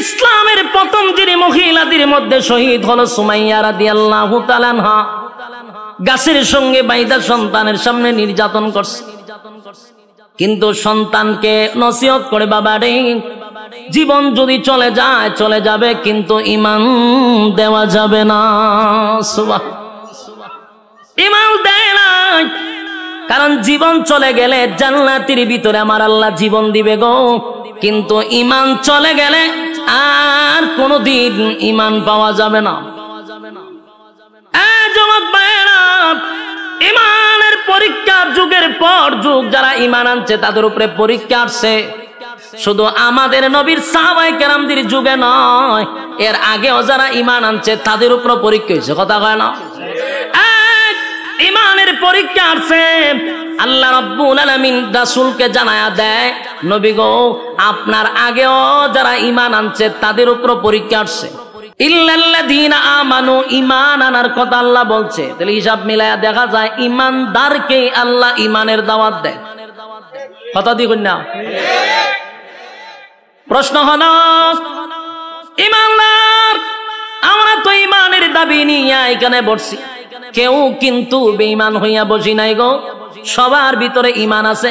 ইসলামের প্রথম যিনি মহিলাদের মধ্যে শহীদ হলো সুমাইয়া রাদি আল্লাহ গাছের সঙ্গে বাইদা সন্তানের সামনে নির্যাতন করছে কিন্তু সন্তানকে নসিহত করে বাবা রে জীবন যদি চলে যায় চলে যাবে কিন্তু ইমান দেওয়া যাবে না ইমান দেয় না কারণ জীবন চলে গেলে জান্নাতির ভিতরে আমার আল্লাহ জীবন দিবে গো কিন্তু ইমান চলে গেলে আর কোনদিন ইমান পাওয়া যাবে না ইমানের পরীক্ষার যুগের পর যুগ যারা ইমান আনছে তাদের উপরে পরীক্ষা আসছে শুধু আমাদের নবীর সাহাবাই কেরামদের যুগে নয় এর আগেও যারা ইমান আনছে তাদের উপর পরীক্ষা হয়েছে কথা কয় না ইমানের পরীক্ষা আছে আল্লাহ রব্বুল আলামিন রাসূলকে জানায়া দেয় নবী গো আপনার আগেও যারা ঈমান আনছে তাদের উপর পরীক্ষা আসছে ইল্লাল্লাযীনা আমানু ঈমান আনার কথা আল্লাহ বলছে তাহলে হিসাব মিলায়া দেখা যায় ঈমানদারকে আল্লাহ ঈমানের দাওয়াত দেয় কথা দি না প্রশ্ন হলো ঈমানদার আমরা তো ঈমানের দাবি নিয়ে এখানে বসছি কেউ কিন্তু বেঈমান হইয়া বসি নাই গো সবার ভিতরে ইমান আছে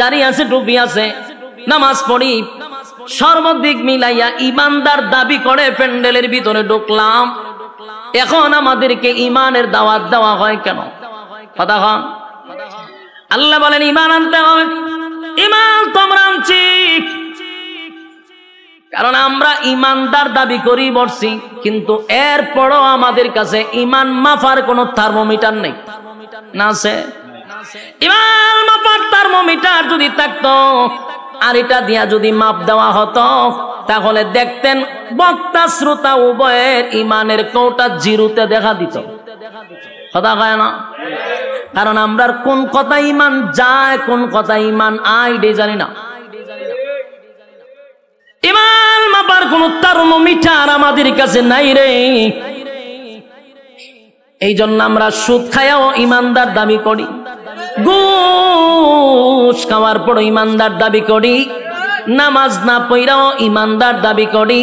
দাড়ি আছে টুপি আছে নামাজ পড়ি সর্বদিক মিলাইয়া ইমানদার দাবি করে প্যান্ডেলের ভিতরে ঢুকলাম এখন আমাদেরকে ইমানের দাওয়াত দেওয়া হয় কেন কথা হন আল্লাহ বলেন ইমান আনতে হবে ইমান তোমরা আনছি কারণ আমরা ইমানদার দাবি করি বসছি কিন্তু এরপরও আমাদের কাছে ইমান মাফার কোন থার্মোমিটার নেই না সে ইমান মাফার থার্মোমিটার যদি থাকতো আর এটা দিয়া যদি মাপ দেওয়া হতো তাহলে দেখতেন বক্তা শ্রোতা উভয়ের ইমানের কৌটা জিরুতে দেখা দিত কথা কয় না কারণ আমরা কোন কথা ইমান যায় কোন কথা ইমান আইডে জানি না আব্বার কোন তারুণ মিঠার আমাদের কাছে নাই রে এই জন্য আমরা সুদ খায়াও ইমানদার দাবি করি গোস খাওয়ার পর ইমানদার দাবি করি নামাজ না পইরাও ইমানদার দাবি করি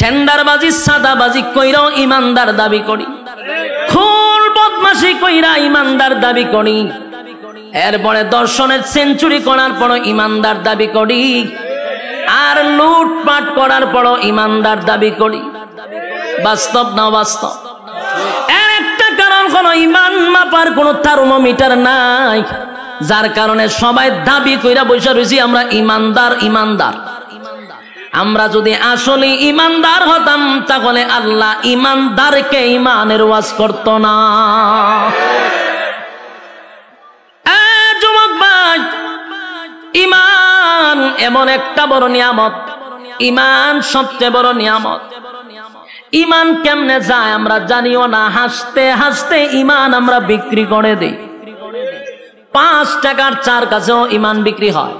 টেন্ডারবাজি সাদাবাজি কইরাও ইমানদার দাবি করি খোল বদমাসি কইরা ইমানদার দাবি করি এরপরে দর্শনের সেঞ্চুরি করার পর ইমানদার দাবি করি আর লুটপাট করার পরও ইমানদার দাবি করি বাস্তব না বাস্তব একটা কারণ কোনো ইমান মাপার কোনো থার্মোমিটার নাই যার কারণে সবাই দাবি কইরা বসে রয়েছি আমরা ইমানদার ইমানদার আমরা যদি আসলে ইমানদার হতাম তাহলে আল্লাহ ইমানদারকে ইমানের ওয়াজ করত না এমন একটা বড় নিয়ামত ইমান সবচেয়ে বড় নিয়ামত ইমান কেমনে যায় আমরা জানিও না হাসতে হাসতে ইমান আমরা বিক্রি করে দিই পাঁচ টাকার চার কাছেও ইমান বিক্রি হয়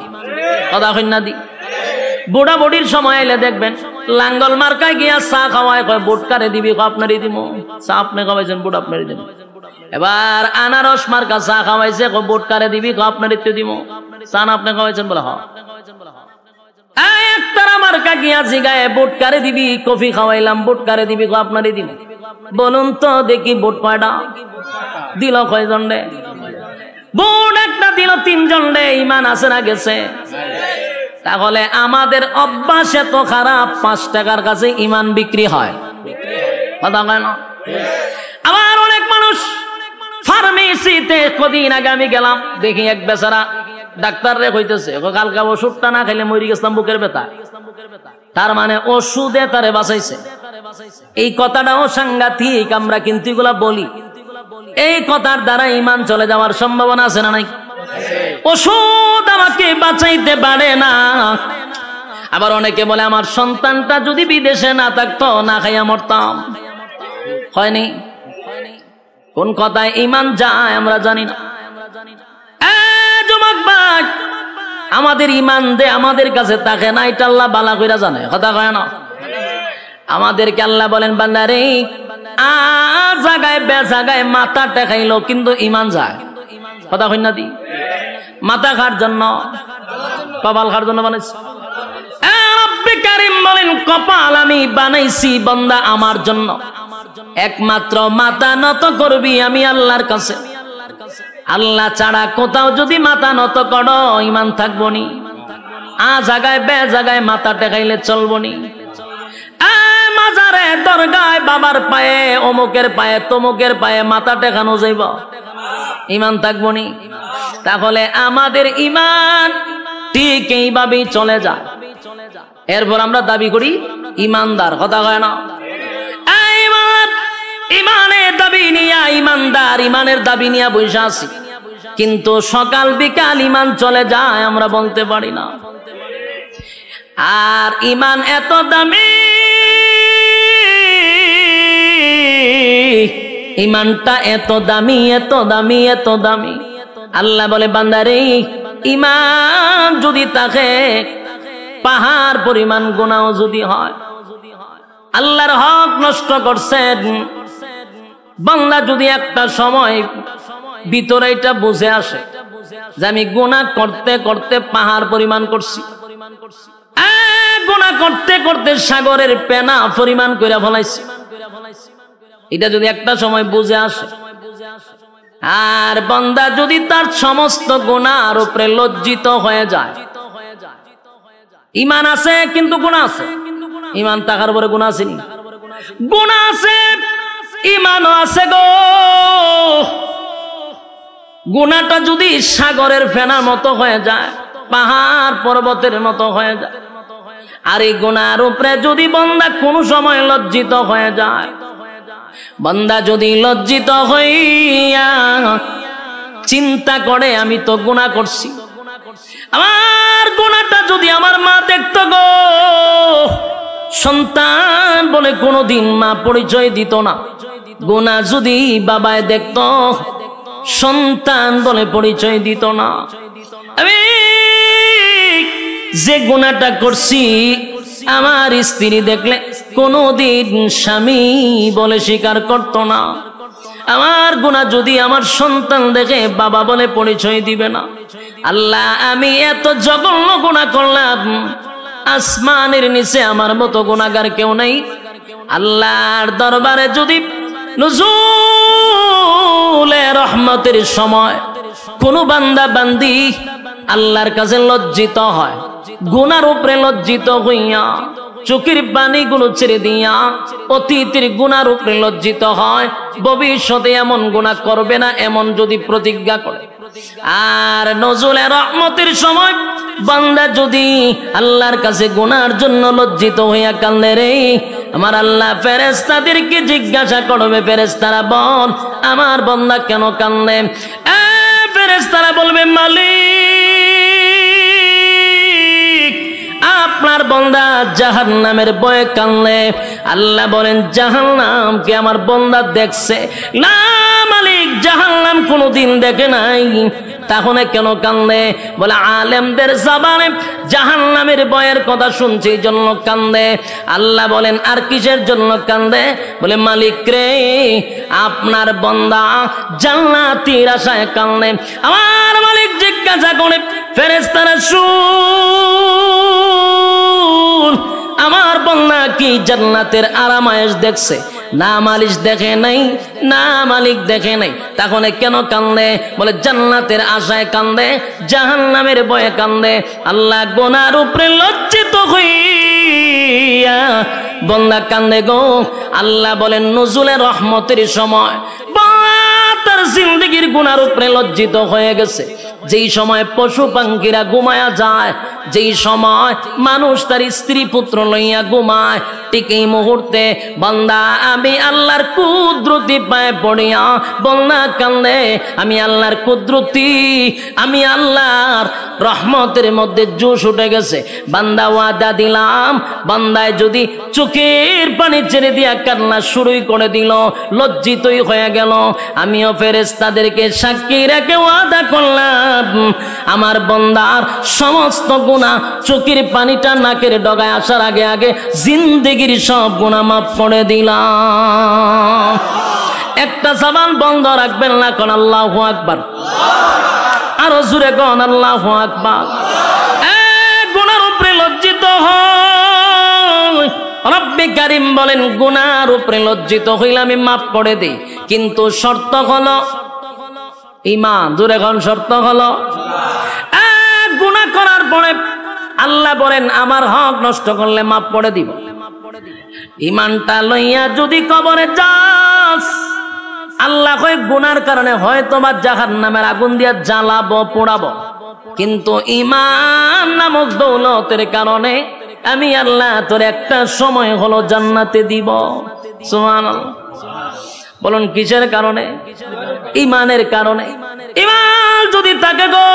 কথা কন্যা দি বুড়া বুড়ির সময় এলে দেখবেন লাঙ্গল মার্কায় গিয়া চা খাওয়ায় কয় বোটকারে দিবি আপনারই দিব চা আপনি খাওয়াইছেন বুট আপনারই দিবেন এবার আনারস মার্কা চা খাওয়াইছে বোট কারে দিবি আপনার একটু দিব চান আপনি খাওয়াইছেন বলে হ্যাঁ দিবি কফি খাওয়াইলাম বোট কারে দিবি আপনারই দিব বলুন তো দেখি বোট কয়টা দিল কয়জন রে বোট একটা দিল তিনজন রে ইমান আছে না গেছে তাহলে আমাদের অভ্যাস এত খারাপ পাঁচ টাকার কাছে ইমান বিক্রি হয় কথা কয় আবার অনেক মানুষ ফার্মেসিতে কদিন আগে আমি গেলাম দেখি এক বেচারা ডাক্তার রে কইতেছে কালকা ওষুধটা না খাইলে মরি গেছিলাম বুকের ব্যথা তার মানে ওষুধে তারে বাঁচাইছে এই কথাটা অসাংঘাতিক আমরা কিন্তু এগুলা বলি এই কথার দ্বারা ইমান চলে যাওয়ার সম্ভাবনা আছে না নাই ওষুধ আমাকে বাঁচাইতে পারে না আবার অনেকে বলে আমার সন্তানটা যদি বিদেশে না থাকতো না খাইয়া মরতাম হয়নি কোন কথায় ইমান যায় আমরা জানি না আমাদের ইমান দে আমাদের কাছে তাকে না এটা আল্লাহ বালা কইরা জানে কথা কয় না আমাদেরকে আল্লাহ বলেন বান্দারে আ জাগায় বে জাগায় মাথা টেকাইলো কিন্তু ইমান যায় কথা কই না দি মাথা খার জন্য কপাল খার জন্য বানাইছে বলেন কপাল আমি বানাইছি বন্দা আমার জন্য একমাত্র মাথা নত করবি আমি আল্লাহর কাছে আল্লাহ ছাড়া কোথাও যদি মাথা নত করো ইমান থাকবো নি আ জাগায় বে জাগায় মাথা টেকাইলে চলবো নি বাবার পায়ে অমুকের পায়ে তমুকের পায়ে মাথা টেকানো ইমান নি আমাদের ইমান ঠিক এইভাবেই চলে যা এরপর আমরা দাবি করি ইমানদার কথা কয় না ইমানের দাবি নিয়া ইমানদার ইমানের দাবি নিয়া বৈশা কিন্তু সকাল বিকাল ইমান চলে যায় আমরা বলতে পারি না আর ইমান এত দামি ইমানটা এত দামি এত দামি এত দামি আল্লাহ বলে বান্দারে ইমান যদি তাকে পাহাড় পরিমাণ গোনাও যদি হয় আল্লাহর হক নষ্ট করছেন বাংলা যদি একটা সময় ভিতরে এটা বুঝে আসে যে আমি গোনা করতে করতে পাহাড় পরিমাণ করছি গোনা করতে করতে সাগরের পেনা পরিমাণ করে ফলাইছি এটা যদি একটা সময় বুঝে আসে আর বন্দা যদি তার সমস্ত গোনার উপরে লজ্জিত হয়ে যায় ইমান আছে কিন্তু গুণা আছে ইমান থাকার উপরে গুণা আসেনি গুণা আছে ইমানও আছে গো গুণাটা যদি সাগরের ফেনার মতো হয়ে যায় পাহাড় পর্বতের মতো হয়ে যায় আর এই গুণার উপরে যদি বন্দা কোনো সময় লজ্জিত হয়ে যায় বন্দা যদি লজ্জিত হইয়া চিন্তা করে আমি তো গুণা করছি আমার গুণাটা যদি আমার মা দেখত গো সন্তান বলে কোনোদিন মা পরিচয় দিত না গোনা যদি বাবায় দেখত সন্তান বলে পরিচয় দিত না আমি যে গোনাটা করছি আমার স্ত্রী দেখলে দিন স্বামী বলে স্বীকার করত না আমার গুণা যদি আমার সন্তান দেখে বাবা বলে পরিচয় দিবে না আল্লাহ আমি এত জঘন্য গুণা করলাম আসমানের নিচে আমার মতো গুণাগার কেউ নেই আল্লাহর দরবারে যদি নজুলে রহমতের সময় কোন বান্দা বান্দি আল্লাহর কাছে লজ্জিত হয় গুনার উপরে লজ্জিত হইয়া চোখের পানি গুলো ছেড়ে দিয়া অতীতের গুনার উপরে লজ্জিত হয় ভবিষ্যতে এমন গুণা করবে না এমন যদি প্রতিজ্ঞা করে আর নজুলের রহমতের সময় বান্দা যদি আল্লাহর কাছে গুনার জন্য লজ্জিত হইয়া কান্দে রে আমার আল্লাহ ফেরেস্তাদেরকে জিজ্ঞাসা করবে ফেরেস্তারা বল আমার বন্দা কেন কান্দে ফেরেস্তারা বলবে মালিক আপনার বন্দা জাহান নামের বয়ে কানলে আল্লাহ বলেন জাহান নামকে আমার বন্দা দেখছে না মালিক জাহান নাম কোনোদিন দেখে নাই তাহলে কেন কান্দে বলে আলেমদের জবানে জাহান নামের বয়ের কথা শুনছি জন্য কান্দে আল্লাহ বলেন আর কিসের জন্য কান্দে বলে মালিক রে আপনার বন্দা জান্নাতির আশায় কান্দে আমার মালিক জিজ্ঞাসা করে ফেরেস্তারা শুন রসুল আমার বন্যা কি জান্নাতের আরামায়েশ দেখছে না মালিশ দেখে নাই না মালিক দেখে নাই তখন কেন কান্দে বলে জান্নাতের আশায় কান্দে জাহান নামের বয়ে কান্দে আল্লাহ গোনার উপরে লজ্জিত হইয়া বন্দা কান্দে গো আল্লাহ বলে নজুলে রহমতের সময় তার জিন্দগির গুনার উপরে লজ্জিত হয়ে গেছে যেই সময় পশু পাঙ্কিরা ঘুমায়া যায় যেই সময় মানুষ তার স্ত্রী পুত্র লইয়া ঘুমায় ঠিক এই মুহূর্তে বন্দা আমি আল্লাহর কুদরতি পায়ে পড়িয়া বন্যা কান্দে আমি আল্লাহর কুদরতি আমি আল্লাহর রহমতের মধ্যে জোশ উঠে গেছে বান্দা ওয়াদা দিলাম বান্দায় যদি চোখের পানি ছেড়ে দিয়া কান্না শুরুই করে দিল লজ্জিতই হয়ে গেল আমিও ফেরেস তাদেরকে সাক্ষী রেখে ওয়াদা করলাম আমার বন্দার সমস্ত গুণা চোখের পানিটা নাকের ডগায় আসার আগে আগে জিন্দিগি জিন্দিগির সব গুণা মাফ করে দিলাম একটা সাবান বন্ধ রাখবেন না কোন আল্লাহ আকবর আরো জুড়ে কোন আল্লাহ আকবর গুণার উপরে লজ্জিত রব্বি কারিম বলেন গুনার উপরে লজ্জিত হইলে আমি মাফ করে দিই কিন্তু শর্ত হলো দূরে কোন শর্ত হলো গুণা করার পরে আল্লাহ বলেন আমার হক নষ্ট করলে মাফ করে দিব ইমানটা লইয়া যদি কবরে যাস আল্লাহ কয় গুনার কারণে হয়তো বা জাহার নামের আগুন দিয়া জ্বালাবো পোড়াবো কিন্তু ইমান নামক দৌলতের কারণে আমি আল্লাহ তোর একটা সময় হলো জান্নাতে দিব বলুন কিসের কারণে ইমানের কারণে ইমান যদি তাকে গো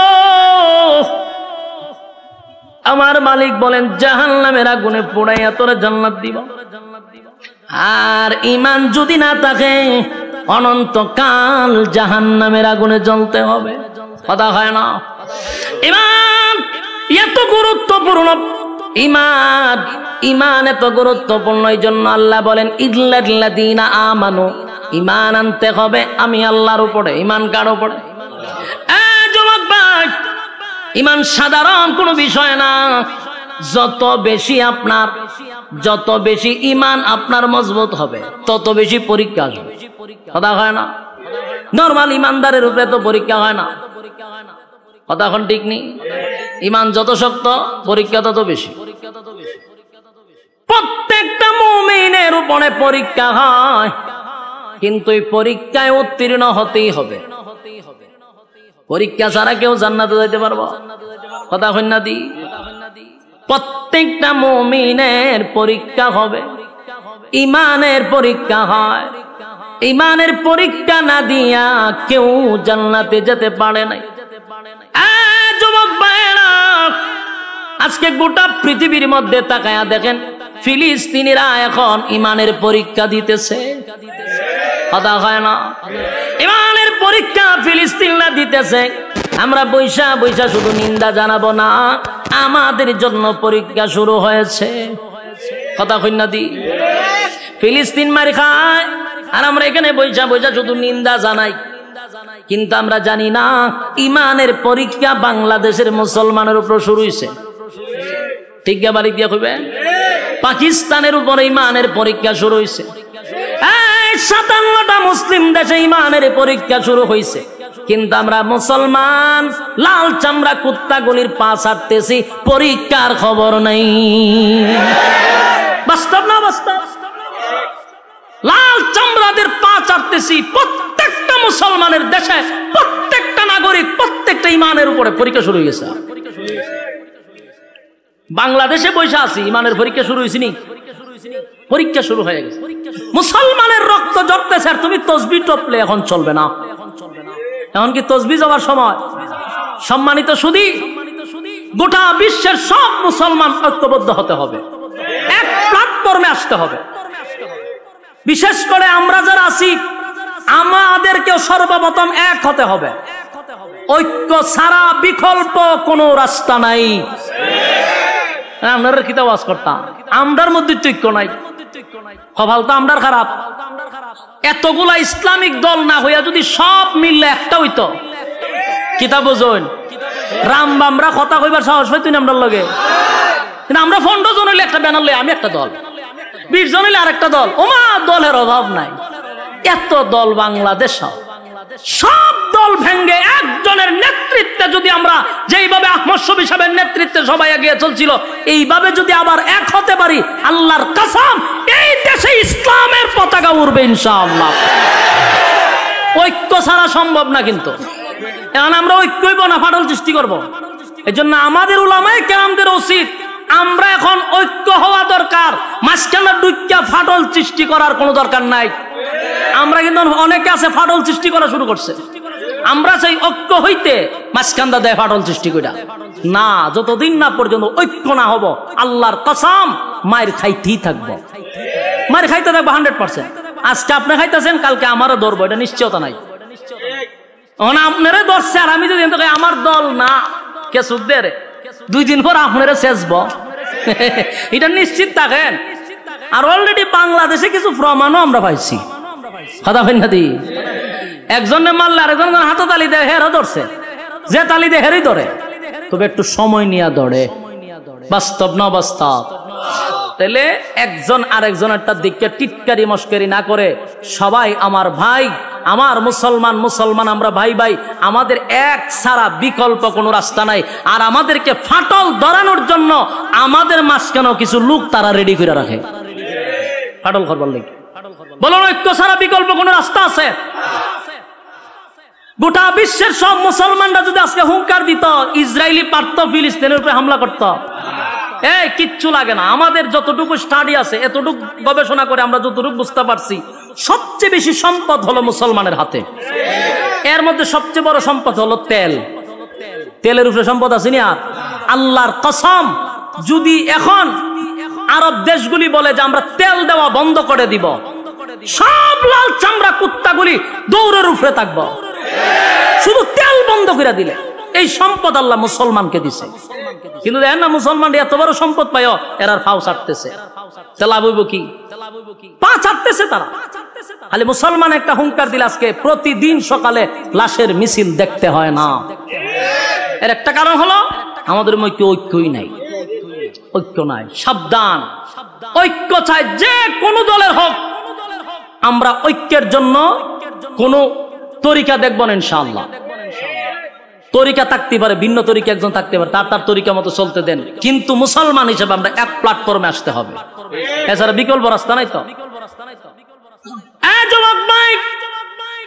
আমার মালিক বলেন জাহান নামের আগুনে পোড়াইয়া তোরা জান্নাত দিব আর ইমান যদি না থাকে অনন্তকাল জাহান নামের আগুনে জ্বলতে হবে কথা হয় না ইমান এত গুরুত্বপূর্ণ ইমান ইমান এত গুরুত্বপূর্ণ এই জন্য আল্লাহ বলেন ইল্লাদিনা আমানু ইমান আনতে হবে আমি আল্লাহর উপরে ইমান কার উপরে ইমান সাধারণ কোনো বিষয় না যত বেশি আপনার যত বেশি ইমান আপনার মজবুত হবে তত বেশি পরীক্ষা আসবে কথা হয় না নর্মাল ইমানদারের উপরে তো পরীক্ষা হয় না কথা এখন ঠিক নেই ইমান যত শক্ত পরীক্ষা তত বেশি প্রত্যেকটা মমিনের উপরে পরীক্ষা হয় কিন্তু এই পরীক্ষায় উত্তীর্ণ হতেই হবে পরীক্ষা ছাড়া কেউ জান্নাতে যাইতে পারবো কথা দি প্রত্যেকটা মমিনের পরীক্ষা হবে ইমানের পরীক্ষা হয় ইমানের পরীক্ষা না দিয়া কেউ জান্নাতে যেতে পারে নাই যুবক আজকে গোটা পৃথিবীর মধ্যে তাকায়া দেখেন ফিলিস্তিনিরা এখন ইমানের পরীক্ষা দিতেছে কথা হয় না ইমানের পরীক্ষা ফিলিস্তিনরা দিতেছে আমরা বৈশা বৈশা শুধু নিন্দা জানাবো না আমাদের জন্য পরীক্ষা শুরু হয়েছে কথা কন্যাদি ফিলিস্তিন মারি খায় আর আমরা এখানে বৈশা বৈশা শুধু নিন্দা জানাই কিন্তু আমরা জানি না ইমানের পরীক্ষা বাংলাদেশের মুসলমানের উপর শুরু হয়েছে ঠিক বাড়ি দিয়া কইবে পাকিস্তানের উপরে ইমানের পরীক্ষা শুরু হয়েছে সাতান্নটা মুসলিম দেশে ইমানের পরীক্ষা শুরু হয়েছে কিন্তু আমরা মুসলমান লাল চামড়া কুত্তাগুলির পা ছাড়তেছি পরীক্ষার খবর নেই বাস্তব না বাস্তব লাল চামড়াদের পা চাড়তেছি প্রত্যেকটা মুসলমানের দেশে প্রত্যেকটা নাগরিক প্রত্যেকটা ইমানের উপরে পরীক্ষা শুরু হয়েছে বাংলাদেশে বৈশা আছি ইমানের পরীক্ষা শুরু হয়েছি পরীক্ষা শুরু হয়ে গেছে মুসলমানের রক্ত জড়তেছে আর তুমি তসবি টপলে এখন চলবে না এখন চলবে এমনকি তসবি যাওয়ার সময় সম্মানিত সুদী গোটা বিশ্বের সব মুসলমান ঐক্যবদ্ধ হতে হবে এক প্ল্যাটফর্মে আসতে হবে বিশেষ করে আমরা যারা আছি আমাদেরকেও সর্বপ্রথম এক হতে হবে ঐক্য ছাড়া বিকল্প কোনো রাস্তা নাই হ্যাঁ, আপনারা কিতাবাস করতাম আমরার মধ্যে ঐক্য নাই কপাল তো খারাপ এতগুলা ইসলামিক দল না হইয়া যদি সব মিললে একটা হইত কিতাব বোঝন রাম বামরা কথা কইবার সাহস হয় তুই আমরার লগে কিন্তু আমরা পনেরো জন হইলে একটা ব্যানার লই আমি একটা দল বিশ জন আর একটা দল ওমা দলের অভাব নাই এত দল বাংলাদেশ সব দল ভেঙ্গে একজনের নেতৃত্বে যদি আমরা যেইভাবে আহমদ শফি সাহেবের নেতৃত্বে সবাই এগিয়ে চলছিল এইভাবে যদি আবার এক হতে পারি আল্লাহর কাসাম এই দেশে ইসলামের পতাকা উড়বে ইনশাআল্লাহ ঐক্য ছাড়া সম্ভব না কিন্তু এখন আমরা ঐক্যই ফাটল সৃষ্টি করব। এই জন্য আমাদের উলামায় কেরামদের উচিত আমরা এখন ঐক্য হওয়া দরকার মাঝখানে ডুইকা ফাটল সৃষ্টি করার কোনো দরকার নাই আমরা কিন্তু অনেকে আছে ফাটল সৃষ্টি করা শুরু করছে আমরা সেই ঐক্য হইতে মাসকান্দা দেয় ফাটল সৃষ্টি করা না যতদিন না পর্যন্ত ঐক্য না হব আল্লাহর কসাম মায়ের খাইতেই থাকবো মায়ের খাইতে থাকবো হান্ড্রেড পার্সেন্ট আজকে আপনি খাইতেছেন কালকে আমারও ধরবো এটা নিশ্চয়তা নাই আপনারে ধরছে আর আমি যদি আমার দল না কে দুই দিন পর আপনারে শেষব এটা নিশ্চিত থাকেন আর অলরেডি বাংলাদেশে কিছু প্রমাণও আমরা পাইছি দি একজনে মারলে আর একজন হাতে তালি দেয় হেরও ধরছে যে তালি দেয় হেরই ধরে তবে একটু সময় নিয়ে ধরে বাস্তব না বাস্তব তাহলে একজন আরেকজনেরটার দিককে টিটকারি মস্করি না করে সবাই আমার ভাই আমার মুসলমান মুসলমান আমরা ভাই ভাই আমাদের এক সারা বিকল্প কোনো রাস্তা নাই আর আমাদেরকে ফাটল ধরানোর জন্য আমাদের মাঝখানেও কিছু লোক তারা রেডি করে রাখে ফাটল করবার লাগে বলো ঐক্য ছাড়া বিকল্প কোন রাস্তা আছে গোটা বিশ্বের সব মুসলমানরা যদি আজকে হুঙ্কার দিত ইসরায়েলি পারত ফিলিস্তিনের উপরে হামলা করত এই কিচ্ছু লাগে না আমাদের যতটুকু স্টাডি আছে এতটুকু গবেষণা করে আমরা যতটুকু বুঝতে পারছি সবচেয়ে বেশি সম্পদ হলো মুসলমানের হাতে এর মধ্যে সবচেয়ে বড় সম্পদ হলো তেল তেলের উপরে সম্পদ আছে নি আর আল্লাহর কসম যদি এখন আরব দেশগুলি বলে যে আমরা তেল দেওয়া বন্ধ করে দিব সব লাল চামড়া কুত্তাগুলি দৌড়ের উপরে থাকবো শুধু তেল বন্ধ করে দিলে এই সম্পদ আল্লাহ মুসলমানকে দিছে কিন্তু দেখেন না মুসলমান এত বড় সম্পদ পায় এরার ফাও ছাড়তেছে লাভ হইব কি পা ছাড়তেছে তারা খালি মুসলমান একটা হুঙ্কার দিল আজকে প্রতিদিন সকালে লাশের মিছিল দেখতে হয় না এর একটা কারণ হলো আমাদের মধ্যে ঐক্যই নাই ঐক্য নাই সাবধান ঐক্য চাই যে কোনো দলের হোক আমরা ঐক্যের জন্য কোন তরিকা দেখব না ইনশাআল্লাহ তরিকা থাকতে পারে ভিন্ন তরিকা একজন থাকতে পারে তার তার তরিকা মতো চলতে দেন কিন্তু মুসলমান হিসেবে আমরা এক প্ল্যাটফর্মে আসতে হবে এছাড়া বিকল্প রাস্তা নাই তো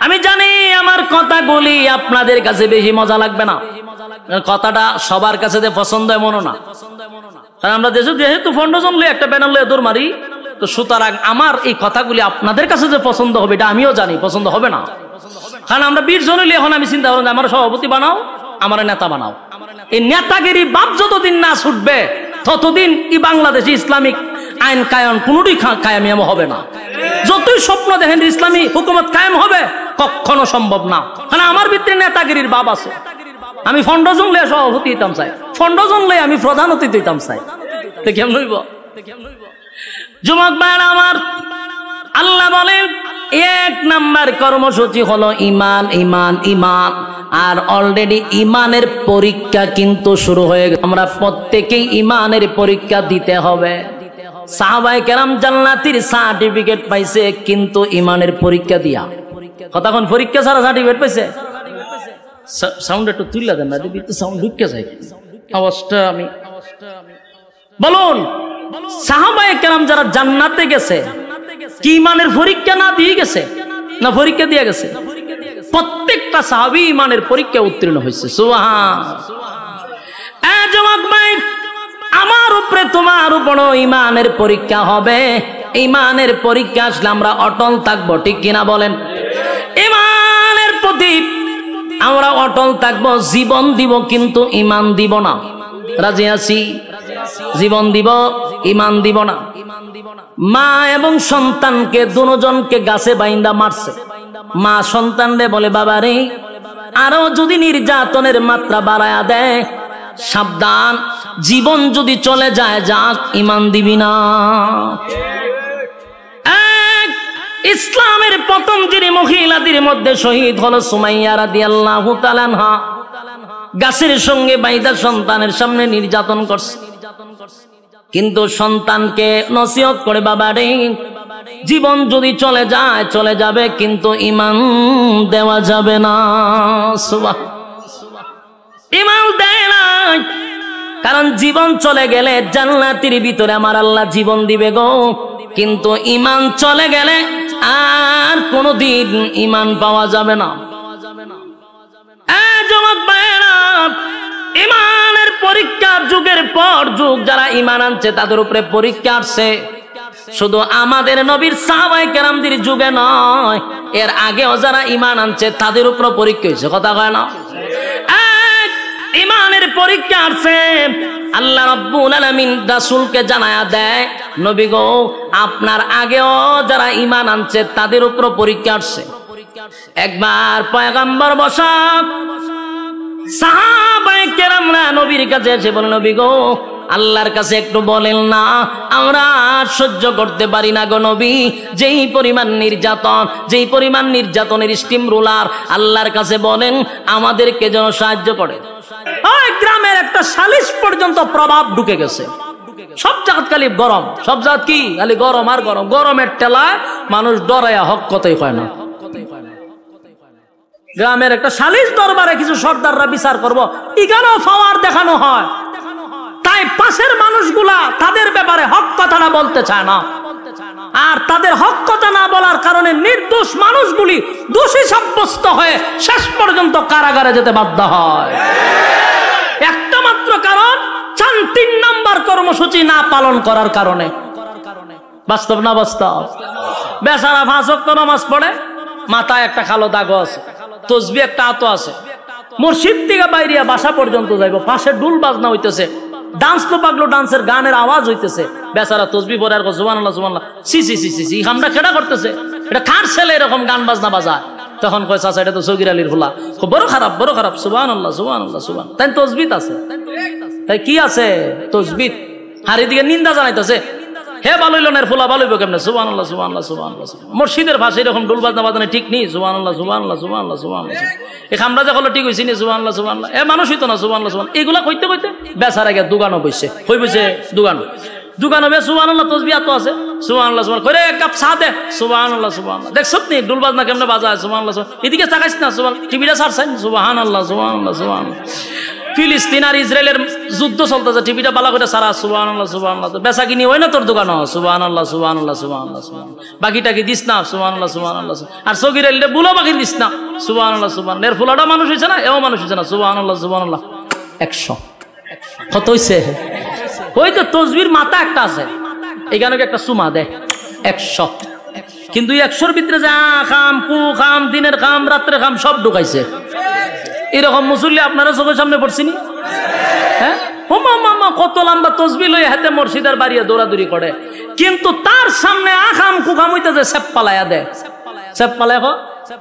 আমি জানি আমার কথাগুলি আপনাদের কাছে বেশি মজা লাগবে না কথাটা সবার কাছে পছন্দ মনো না পছন্দ মনো না কারণ আমরা দেশে যেহেতু ফন্ডজন লিয়ে একটা ব্যানার লিয়ে দৌড় মারি তো সুতরাং আমার এই কথাগুলি আপনাদের কাছে যে পছন্দ হবে এটা আমিও জানি পছন্দ হবে না কারণ আমরা বীর জন এখন আমি চিন্তা করলাম আমার সভাপতি বানাও আমার নেতা বানাও এই নেতাগিরি বাপ যতদিন না ছুটবে ততদিন এই বাংলাদেশে ইসলামিক আইন কায়ন কোনটি কায়ামি কায়ামিয়াম হবে না যতই স্বপ্ন দেখেন ইসলামী হুকুমত কায়েম হবে কখনো সম্ভব না কারণ আমার ভিত্তি নেতাগিরির বাপ আছে আমি ফন্ডজন লে সভাপতি হইতাম চাই ফন্ডজন লে আমি প্রধান অতিথি হইতাম চাই এক নাম্বার কর্মসূচি হলো ইমান ইমান ইমান আর অলরেডি ইমানের পরীক্ষা কিন্তু শুরু হয়ে গেছে আমরা প্রত্যেকেই ইমানের পরীক্ষা দিতে হবে সাহাবাই কেরাম জান্নাতির সার্টিফিকেট পাইছে কিন্তু ইমানের পরীক্ষা দিয়া কতক্ষণ পরীক্ষা ছাড়া সার্টিফিকেট পাইছে সাউন্ড একটু তুললা না সাউন্ড ঢুকে যায় আওয়াজটা আমি বলুন সাহাবায়ে কেরাম যারা জান্নাতে গেছে কি ইমানের পরীক্ষা না দিয়ে গেছে না পরীক্ষা দিয়ে গেছে প্রত্যেকটা সাহাবি ইমানের পরীক্ষা উত্তীর্ণ হয়েছে আমার উপরে তোমার উপরও ইমানের পরীক্ষা হবে ইমানের পরীক্ষা আসলে আমরা অটল থাকবো ঠিক কিনা বলেন ইমানের প্রতি আমরা অটল থাকবো জীবন দিব কিন্তু ইমান দিব না রাজি আছি জীবন দিব ইমান দিব না মা এবং সন্তানকে দুজনকে গাছে বাইন্দা মারছে মা সন্তান রে বলে বাবা রে আরো যদি নির্যাতনের মাত্রা বাড়ায়া দেয় সাবধান জীবন যদি চলে যায় যাক ইমান দিবি না ইসলামের প্রথম যিনি মহিলাদের মধ্যে শহীদ হলো সুমাইয়া রাদি আল্লাহ গাছের সঙ্গে বাইদা সন্তানের সামনে নির্যাতন করছে কিন্তু সন্তানকে নসিহত করে বাবা রে জীবন যদি চলে যায় চলে যাবে কিন্তু ইমান দেওয়া যাবে না ইমান দেয় না কারণ জীবন চলে গেলে জান্নাতির ভিতরে আমার আল্লাহ জীবন দিবে গো কিন্তু ইমান চলে গেলে আর কোনো দিন ইমান পাওয়া যাবে না ইমান তাদের পরীক্ষা যুগের পর যুগ যারা ইমান আনছে তাদের উপরে পরীক্ষা আসছে শুধু আমাদের নবীর সাহাবাই কেরামদের যুগে নয় এর আগেও যারা ইমান আনছে তাদের উপর পরীক্ষা হয়েছে কথা কয় না ইমানের পরীক্ষা আসছে আল্লাহ রব্বুল আলামিন রাসূলকে জানায়া দেয় নবী গো আপনার আগেও যারা ইমান আনছে তাদের উপর পরীক্ষা আসছে একবার পয়গাম্বর বসাক কেরামরা নবীর কাছে এসে বলে নবী গো আল্লাহর কাছে একটু বলেন না আমরা সহ্য করতে পারি না গো নবী যেই পরিমাণ নির্যাতন যেই পরিমাণ নির্যাতনের স্টিম রোলার আল্লাহর কাছে বলেন আমাদেরকে যেন সাহায্য করে গ্রামের একটা সালিশ পর্যন্ত প্রভাব ঢুকে গেছে সব জাত খালি গরম সব জাত কি খালি গরম আর গরম গরমের টেলায় মানুষ ডরাইয়া হক কথাই হয় না গ্রামের একটা সালিস দরবারে কিছু সর্দাররা বিচার করব। এখানেও ফাওয়ার দেখানো হয় তাই পাশের মানুষগুলা তাদের ব্যাপারে হক কথাটা বলতে চায় না আর তাদের হক কথা না বলার কারণে নির্দোষ মানুষগুলি দোষী সাব্যস্ত হয়ে শেষ পর্যন্ত কারাগারে যেতে বাধ্য হয় একটা মাত্র কারণ চান তিন নাম্বার কর্মসূচি না পালন করার কারণে বাস্তব না বাস্তব বেচারা ফাঁসক নামাজ পড়ে মাথায় একটা খালো দাগ আছে তসবি একটা আতো আছে মসজিদ থেকে বাইরিয়া বাসা পর্যন্ত যাইব পাশে ডুল বাজনা হইতেছে ডান্স তো পাগলো ডান্সের গানের আওয়াজ হইতেছে বেচারা তসবি পরে আর আল্লাহ জোবানাল্লাহ সি সি সি সি সি আমরা খেটা করতেছে এটা কার ছেলে এরকম গান বাজনা বাজায় তখন কয় চাচা এটা তো সগির আলীর ভোলা বড় খারাপ বড় খারাপ সুবান আল্লাহ সুবান আল্লাহ সুবান তাই তসবিত আছে তাই কি আছে তসবিত আর এদিকে নিন্দা জানাইতেছে হে ভালো হইল না ফোলা ভালো হইব কেমনে সুবান আল্লাহ সুবান আল্লাহ সুবান আল্লাহ মসজিদের ভাষা এরকম বাজনা বাজানে ঠিক নেই সুবান আল্লাহ সুবান আল্লাহ সুবান আল্লাহ সুবান আল্লাহ এ খামরা হলো ঠিক হয়েছি নি সুবান আল্লাহ সুবান আল্লাহ এ মানুষ হইতো না সুবান আল্লাহ সুবান এগুলা কইতে কইতে বেসার আগে দোকানও বসছে হই বসে দোকানও দোকান হবে সুবান আল্লাহ তসবি আত আছে সুবান আল্লাহ সুবান করে এক কাপ চা দে সুবান আল্লাহ সুবান দেখ সত্যি বাজনা কেমনে বাজায় সুবান আল্লাহ সুবান এদিকে তাকাইছ না সুবান টিভিটা সারছেন সুবাহান আল্লাহ সুবান আল্লাহ সুবান আল্লাহ ফিলিস্তিন আর ইসরায়েলের যুদ্ধ চলতেছে টিভিটা বালা করে সারা সুবাহ আল্লাহ সুবাহ আল্লাহ বেচা কিনি হয় না তোর দোকান সুবাহ আল্লাহ সুবাহ আল্লাহ সুবাহ আল্লাহ বাকিটা কি দিস না সুবাহ আল্লাহ সুবাহ আল্লাহ আর সগির এলে বুলো বাকি দিস না সুবাহ আল্লাহ সুবাহ এর ফুলাটা মানুষ হয়েছে না এও মানুষ হয়েছে না সুবাহ আল্লাহ সুবাহ আল্লাহ একশো কত হয়েছে ওই তো তসবির মাথা একটা আছে এখানে একটা সুমা দেয় একশো কিন্তু একশোর ভিতরে যা খাম কু খাম দিনের খাম রাত্রে খাম সব ঢুকাইছে এরকম মুসল্লি আপনারা চোখের সামনে পড়ছিনি হ্যাঁ হোমা কত লম্বা তসবি লই হাতে মর্শিদার বাড়িয়ে দৌড়াদৌড়ি করে কিন্তু তার সামনে আখাম কুখাম হইতেছে সেপ পালাইয়া দেয় সেপ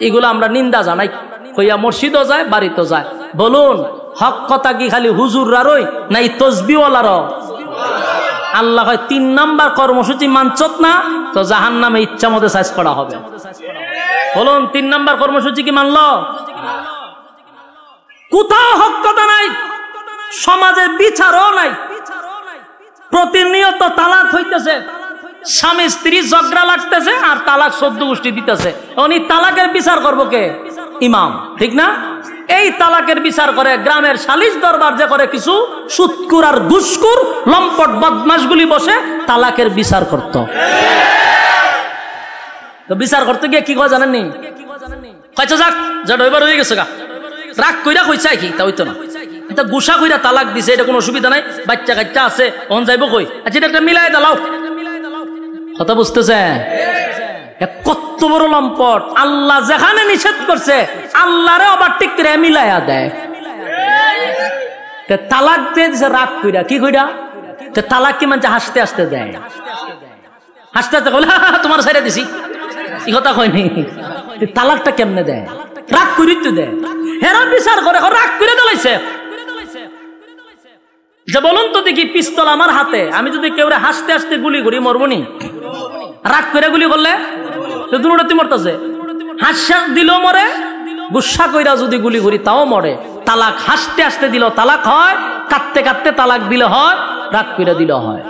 এগুলো আমরা নিন্দা জানাই কইয়া মসজিদও যায় বাড়িতে যায় বলুন হক কথা কি খালি হুজুরারই না এই তসবিওয়ালার আল্লাহ হয় তিন নাম্বার কর্মসূচি মানছত না তো জাহান নামে ইচ্ছা মতো সাইজ করা হবে বলুন তিন নাম্বার কর্মসূচি কি মানল কোথাও হক নাই সমাজে বিচারও নাই প্রতিনিয়ত তালাক হইতেছে স্বামী স্ত্রী ঝগড়া লাগতেছে আর তালাক সদ্য গোষ্ঠী দিতেছে উনি তালাকের বিচার করবো কে ইমাম ঠিক না এই তালাকের বিচার করে গ্রামের সালিশ দরবার যে করে কিছু সুৎকুর আর দুষ্কুর লম্পট বদমাসগুলি বসে তালাকের বিচার করত তো বিচার করতে গিয়ে কি কয় জানেননি কয়তো যাক যেটা এবার হয়ে গেছে গা রাগ কইরা কই চাই কি তা হইতো না এটা গুসা কইরা তালাক দিছে এটা কোনো অসুবিধা নাই বাচ্চা কাচ্চা আছে অন যাইব কই আচ্ছা এটা একটা মিলাই দালাও কথা বুঝতেছে কত বড় লম্পট আল্লাহ যেখানে নিষেধ করছে আল্লাহরে আবার ঠিক করে মিলাইয়া দেয় তালাক দিয়ে দিছে রাগ কইরা কি কইরা তালাক কি মানুষ হাসতে হাসতে দেয় হাসতে হাসতে তোমার সাইডে দিছি কথা কয়নি তালাকটা কেমনে দেয় রাগ করি তো দে হেরার বিচার করে রাগ করে দলাইছে যে বলুন তো দেখি পিস্তল আমার হাতে আমি যদি কেউ হাসতে হাসতে গুলি করি মরবনি রাগ করে গুলি করলে দুটি মরতেছে হাসার দিল মরে গুসা কইরা যদি গুলি করি তাও মরে তালাক হাসতে হাসতে দিল তালাক হয় কাঁদতে কাঁদতে তালাক দিলে হয় রাগ কইরা দিল হয়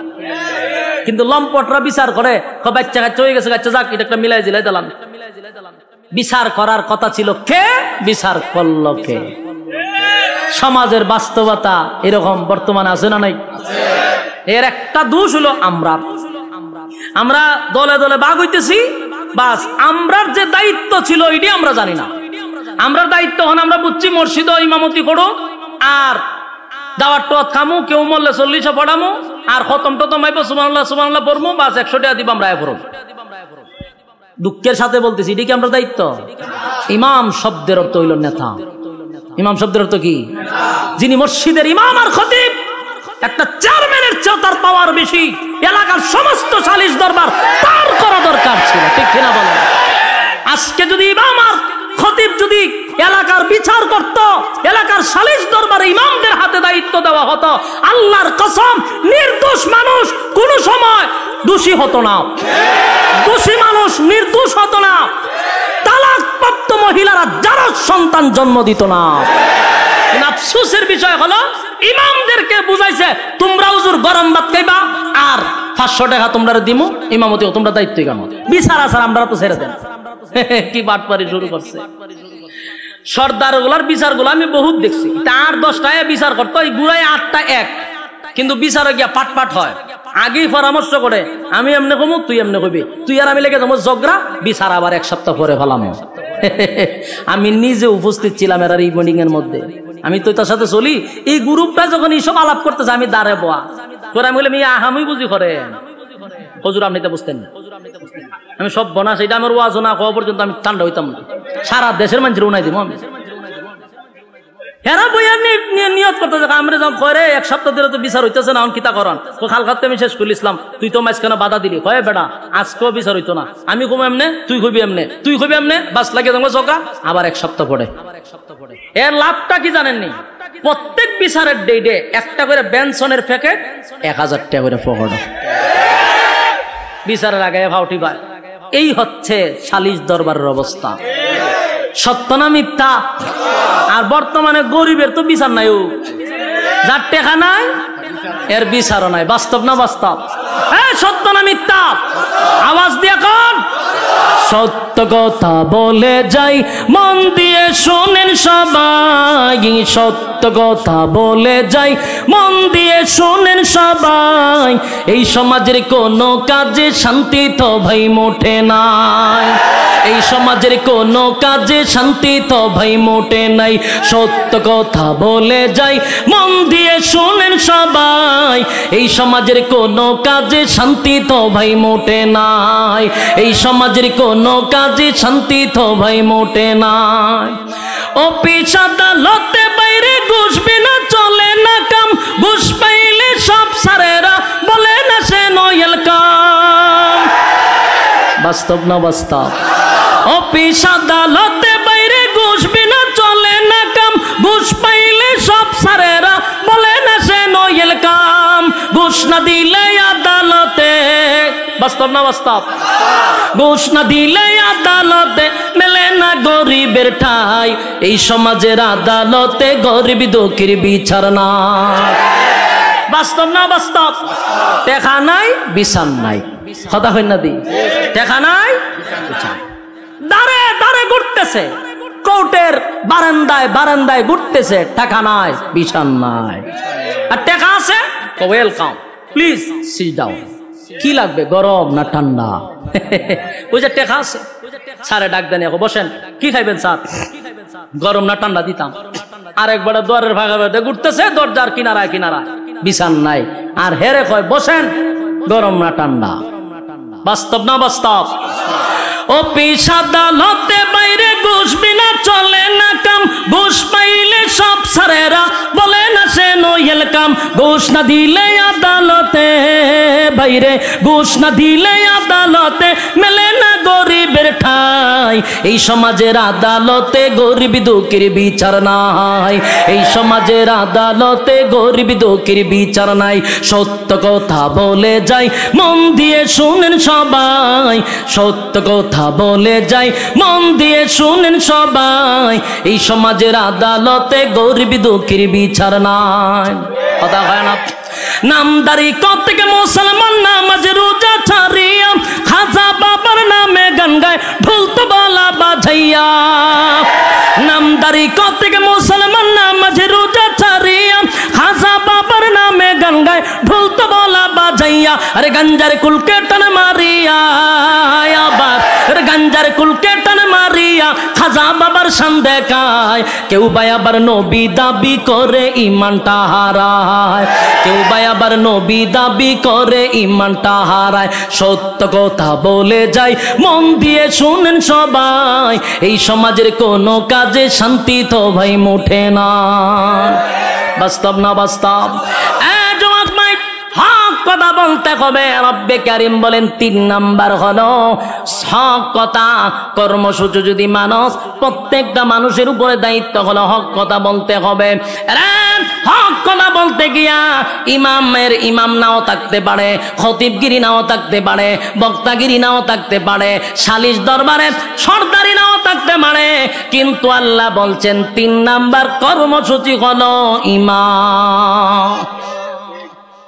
কিন্তু লম্পটরা বিচার করে বাচ্চা কাচ্চা হয়ে গেছে কাচ্চা যাক এটা একটা মিলাই দিলাই দিলাম মিলাই দিলাই দিলাম বিচার করার কথা ছিল কে বিচার করল কে সমাজের বাস্তবতা এরকম বর্তমানে আছে না নাই এর একটা দোষ হলো আমরা আমরা দলে দলে বাঘ হইতেছি বাস আমরার যে দায়িত্ব ছিল এটি আমরা জানি না আমরার দায়িত্ব হন আমরা বুঝছি মসজিদ ইমামতি করো আর দাওয়ার টোয়াত খামু কেউ মরলে চল্লিশে পড়ামো আর খতম টতম আইব সুবাহ সুবাহ পড়বো বাস একশো টাকা দিব আমরা পড়বো দুঃখের সাথে বলতেছি এটা কি আমরা দায়িত্ব ইমাম শব্দের অর্থ হইল নেতা ইমাম শব্দের অর্থ কি যিনি মসজিদের ইমাম আর খতিব একটা চেয়ারম্যানের চেয়েও তার পাওয়ার বেশি এলাকার সমস্ত সালিশ দরবার তার করা দরকার ছিল ঠিক কিনা বলেন আজকে যদি ইমাম আর খতিব যদি এলাকার বিচার করত এলাকার সালিশ দরবারে ইমামদের হাতে দায়িত্ব দেওয়া হতো আল্লাহর কসম নির্দোষ মানুষ কোন সময় দোষী হতো না দোষী মানুষ নির্দোষ হতো না তালাকপ্রাপ্ত মহিলারা যারা সন্তান জন্ম দিত না আফসোসের বিষয় হলো ইমামদেরকে বুঝাইছে তোমরা হুজুর গরম ভাত খাইবা আর পাঁচশো টাকা তোমরা দিমু ইমামতি তোমরা দায়িত্ব কেন বিচার আছে আমরা তো ছেড়ে দেন কি বাটপারি শুরু করছে সর্দার গুলার বিচার গুলো আমি বহুত দেখছি তার দশটায় বিচার করতো ওই গুড়ায় আটটা এক কিন্তু বিচারে গিয়া পাট পাট হয় আগেই পরামর্শ করে আমি এমনি কমু তুই এমনি কবি তুই আর আমি লেগে যাবো জগরা বিচার আবার এক সপ্তাহ পরে ফেলাম আমি নিজে উপস্থিত ছিলাম এর ইভিনিং এর মধ্যে আমি তো তার সাথে চলি এই গ্রুপটা যখন এইসব আলাপ করতেছে আমি দাঁড়ে বোয়া করে আমি বললাম আহামি বুঝি করে হজুর আপনি বুঝতেন না আমি সব বনা সেটা আমার ওয়াজ না হওয়া পর্যন্ত আমি ঠান্ডা হইতাম না সারা দেশের মানুষের উনাই দিব আমি এমনে তুই কবি এমনে তুই কবি এমনে চকা আবার এক সপ্তাহ পরে এর লাভটা কি জানেননি প্রত্যেক বিচারের ডেটে একটা করে বেনসনের প্যাকেট এক হাজার টাকা করে পকড়ো বিচারের আগে ভাউটি পায় এই হচ্ছে সালিশ দরবারের অবস্থা সত্য না মিথ্যা আর বর্তমানে গরিবের তো বিচার নাই যার টেকা নাই এর বিচারও নাই বাস্তব না বাস্তব হ্যাঁ সত্য না মিথ্যা আওয়াজ দিয়ে কন সত্য কথা বলে যাই মন দিয়ে শোনেন সবাই সত্য কথা বলে যাই মন দিয়ে শোনেন সবাই এই সমাজের কোনো কাজে শান্তি তো ভাই মোটে নাই এই সমাজের কোনো কাজে শান্তি তো ভাই মোটে নাই সত্য কথা বলে যাই মন দিয়ে শোনেন সবাই এই সমাজের কোনো কাজে শান্তি তো ভাই মোটে নাই এই সমাজের কোন কোনো কাজে শান্তি তো ভাই মোটে নাই ও পিসাদা লতে বাইরে ঘুষ বিনা চলে না কাম ঘুষ পাইলে সব সারেরা বলে না সে নয়েল কাম বাস্তব না বাস্তব ও পিসাদা লতে বাইরে ঘুষ বিনা চলে না কাম ঘুষ পাইলে সব সারেরা বলে না সে নয়েল কাম দিলে আদালতে বাস্তব না বাস্তব ঘুষ না দিলে আদালতে মেলে না গরিবের ঠাই এই সমাজের আদালতে গরিব দুঃখীর বিচার না বাস্তব না বাস্তব দেখা নাই বিশাল নাই কথা হয় না দি দেখা নাই দাঁড়ে দাঁড়ে ঘুরতেছে কোর্টের বারান্দায় বারান্দায় ঘুরতেছে টাকা নাই বিশাল নাই আর টাকা আছে ওয়েলকাম প্লিজ সি ডাউন কি লাগবে গরম না ঠান্ডা ওই যে টেখা আছে স্যারে ডাক দেন এখন বসেন কি খাইবেন স্যার গরম না ঠান্ডা দিতাম আরেকবারে একবার দরের ভাগা ঘুরতেছে দরজার কিনারা কিনারা বিছান নাই আর হেরে কয় বসেন গরম না ঠান্ডা বাস্তব না বাস্তব ও পিসাদালতে ঘুষ বিনা চলে না কাম ঘুষ পাইলে সব সারেরা বলে না সে নইল কাম ঘুষ না দিলে আদালতে বাইরে ঘুষ না দিলে আদালতে মেলে না গরিবের ঠাই এই সমাজের আদালতে গরিব দুঃখের বিচার নাই এই সমাজের আদালতে গরিব দুঃখের বিচার নাই সত্য কথা বলে যাই মন দিয়ে শুনেন সবাই সত্য কথা বলে যাই মন দিয়ে শুন শুনেন সবাই এই সমাজের আদালতে গরিব দুঃখীর বিচার নাই কথা হয় না নামদারি কত থেকে মুসলমান নামাজ রোজা ছাড়িয়া খাজা বাবার নামে গান গায় ঢুলতো বালা বাজাইয়া নামদারি কত থেকে মুসলমান নামাজ রোজা ছাড়িয়া খাজা বাবার নামে গান গায় ঢুলতো বালা বাজাইয়া আরে গাঞ্জার কুলকে টান মারিয়া আবার গাঞ্জার কুলকে টান মারিয়া খাজা বাবার সান কায় কেউ বাই আবার নবী দাবি করে ইমানটা হারায় কেউ বাই আবার নবী দাবি করে ইমানটা হারায় সত্য কথা বলে যায় মন দিয়ে শুনেন সবাই এই সমাজের কোনো কাজে শান্তি তো ভাই মুঠে না বাস্তব না বাস্তব কথা বলতে হবে রব্বে কারিম বলেন তিন নাম্বার হলো হক কথা কর্মসূচি যদি মানুষ প্রত্যেকটা মানুষের উপরে দায়িত্ব হলো হক কথা বলতে হবে হক কথা বলতে গিয়া ইমামের ইমাম নাও থাকতে পারে খতিবগিরি নাও থাকতে পারে বক্তাগিরি নাও থাকতে পারে সালিশ দরবারে সর্দারি নাও থাকতে পারে কিন্তু আল্লাহ বলছেন তিন নাম্বার কর্মসূচি হলো ইমাম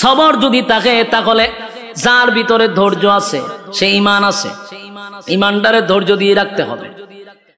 সবর যদি থাকে তাহলে যার ভিতরে ধৈর্য আছে সে ইমান আছে ইমানটারে ধৈর্য দিয়ে রাখতে হবে